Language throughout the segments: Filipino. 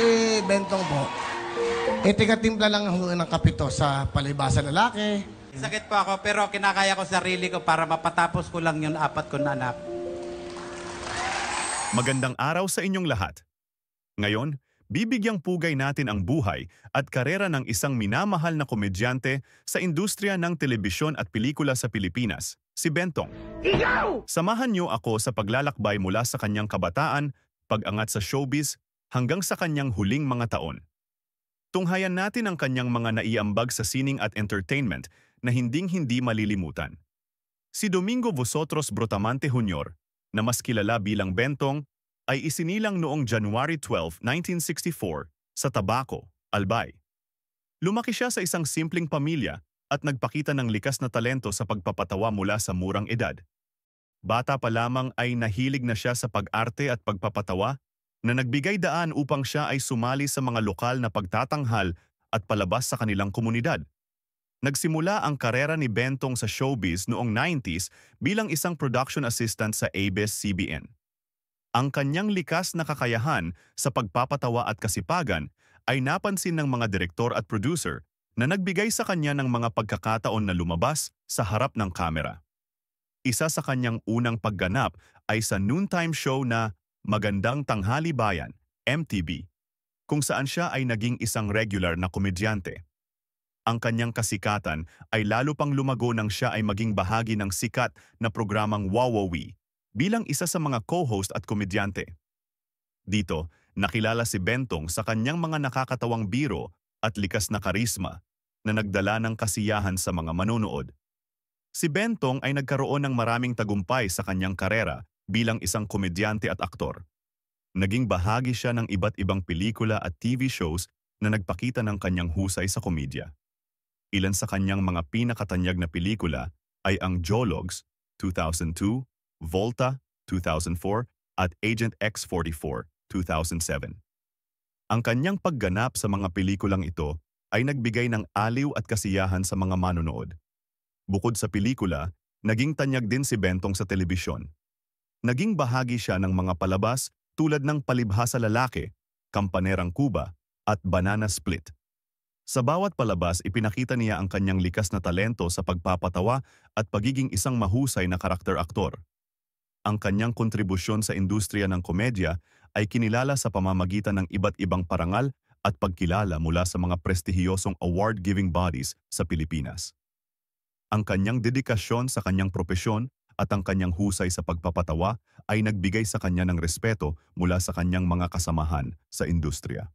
si Bentong po, eh, tiga-timpla lang ho ng kapito sa palibasa lalaki. Sakit po ako, pero kinakaya ko sarili ko para mapatapos ko lang yung apat kong anak. Magandang araw sa inyong lahat. Ngayon, bibigyang pugay natin ang buhay at karera ng isang minamahal na komedyante sa industriya ng telebisyon at pelikula sa Pilipinas, si Bentong. Ikaw! Samahan niyo ako sa paglalakbay mula sa kanyang kabataan, pag-angat sa showbiz, hanggang sa kanyang huling mga taon. Tunghayan natin ang kanyang mga naiambag sa sining at entertainment na hinding-hindi malilimutan. Si Domingo Vosotros Brotamante Jr., na mas kilala bilang Bentong, ay isinilang noong January 12, 1964 sa Tabaco, Albay. Lumaki siya sa isang simpleng pamilya at nagpakita ng likas na talento sa pagpapatawa mula sa murang edad. Bata pa lamang ay nahilig na siya sa pag-arte at pagpapatawa na nagbigay daan upang siya ay sumali sa mga lokal na pagtatanghal at palabas sa kanilang komunidad. Nagsimula ang karera ni Bentong sa showbiz noong 90s bilang isang production assistant sa ABS-CBN. Ang kanyang likas na kakayahan sa pagpapatawa at kasipagan ay napansin ng mga direktor at producer na nagbigay sa kanya ng mga pagkakataon na lumabas sa harap ng kamera. Isa sa kanyang unang pagganap ay sa noontime show na Magandang Tanghali Bayan, MTB, kung saan siya ay naging isang regular na komedyante. Ang kanyang kasikatan ay lalo pang lumago nang siya ay maging bahagi ng sikat na programang Wawawi bilang isa sa mga co-host at komedyante. Dito, nakilala si Bentong sa kanyang mga nakakatawang biro at likas na karisma na nagdala ng kasiyahan sa mga manonood. Si Bentong ay nagkaroon ng maraming tagumpay sa kanyang karera bilang isang komedyante at aktor. Naging bahagi siya ng iba't ibang pelikula at TV shows na nagpakita ng kanyang husay sa komedya. Ilan sa kanyang mga pinakatanyag na pelikula ay ang Jologs 2002, Volta 2004 at Agent X44 2007. Ang kanyang pagganap sa mga pelikulang ito ay nagbigay ng aliw at kasiyahan sa mga manonood. Bukod sa pelikula, naging tanyag din si Bentong sa telebisyon naging bahagi siya ng mga palabas tulad ng Palibhasa Lalaki, Kampanerang Kuba, at Banana Split. Sa bawat palabas, ipinakita niya ang kanyang likas na talento sa pagpapatawa at pagiging isang mahusay na karakter-aktor. Ang kanyang kontribusyon sa industriya ng komedya ay kinilala sa pamamagitan ng iba't ibang parangal at pagkilala mula sa mga prestihiyosong award-giving bodies sa Pilipinas. Ang kanyang dedikasyon sa kanyang propesyon at ang kanyang husay sa pagpapatawa ay nagbigay sa kanya ng respeto mula sa kanyang mga kasamahan sa industriya.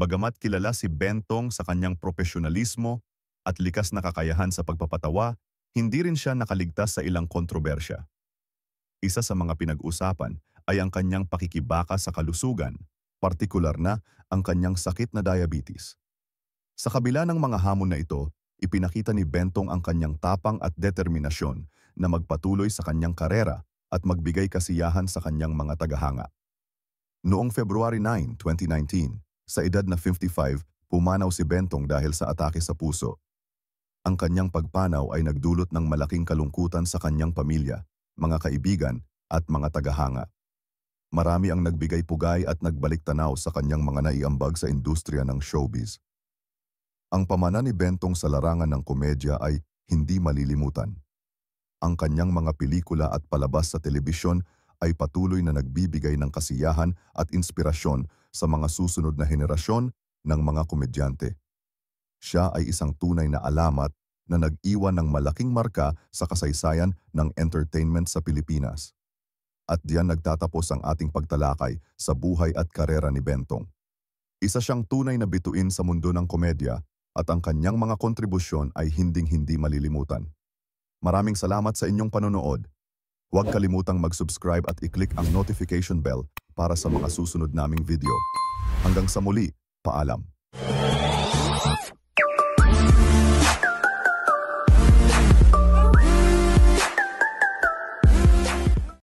Bagamat kilala si Bentong sa kanyang profesionalismo at likas na kakayahan sa pagpapatawa, hindi rin siya nakaligtas sa ilang kontrobersya. Isa sa mga pinag-usapan ay ang kanyang pakikibaka sa kalusugan, partikular na ang kanyang sakit na diabetes. Sa kabila ng mga hamon na ito, ipinakita ni Bentong ang kanyang tapang at determinasyon na magpatuloy sa kanyang karera at magbigay kasiyahan sa kanyang mga tagahanga. Noong February 9, 2019, sa edad na 55, pumanaw si Bentong dahil sa atake sa puso. Ang kanyang pagpanaw ay nagdulot ng malaking kalungkutan sa kanyang pamilya, mga kaibigan at mga tagahanga. Marami ang nagbigay pugay at nagbalik tanaw sa kanyang mga naiambag sa industriya ng showbiz. Ang pamana ni Bentong sa larangan ng komedya ay hindi malilimutan ang kanyang mga pelikula at palabas sa telebisyon ay patuloy na nagbibigay ng kasiyahan at inspirasyon sa mga susunod na henerasyon ng mga komedyante. Siya ay isang tunay na alamat na nag-iwan ng malaking marka sa kasaysayan ng entertainment sa Pilipinas. At diyan nagtatapos ang ating pagtalakay sa buhay at karera ni Bentong. Isa siyang tunay na bituin sa mundo ng komedya at ang kanyang mga kontribusyon ay hinding-hindi malilimutan. Maraming salamat sa inyong panonood. Huwag kalimutang mag-subscribe at i-click ang notification bell para sa mga susunod naming video. Hanggang sa muli, paalam.